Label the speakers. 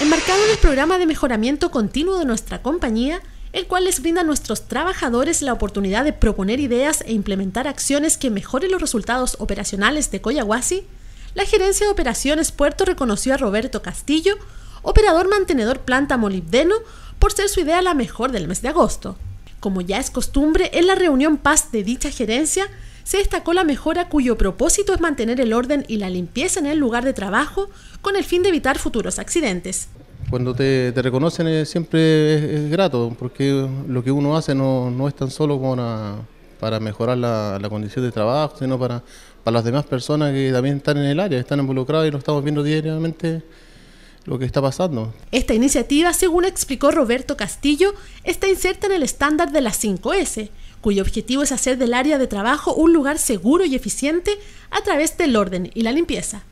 Speaker 1: enmarcado en el programa de mejoramiento continuo de nuestra compañía, el cual les brinda a nuestros trabajadores la oportunidad de proponer ideas e implementar acciones que mejoren los resultados operacionales de Coyahuasi, la Gerencia de Operaciones Puerto reconoció a Roberto Castillo, operador mantenedor planta molibdeno, por ser su idea la mejor del mes de agosto. Como ya es costumbre, en la reunión paz de dicha gerencia se destacó la mejora cuyo propósito es mantener el orden y la limpieza en el lugar de trabajo con el fin de evitar futuros accidentes.
Speaker 2: Cuando te, reconocen siempre es, grato, porque lo que uno hace no, no es tan solo para, para mejorar la, la, condición de trabajo, sino para, para las demás personas que también están en el área, están involucradas y lo estamos viendo diariamente lo que está pasando.
Speaker 1: Esta iniciativa, según explicó Roberto Castillo, está inserta en el estándar de las 5S, cuyo objetivo es hacer del área de trabajo un lugar seguro y eficiente a través del orden y la limpieza.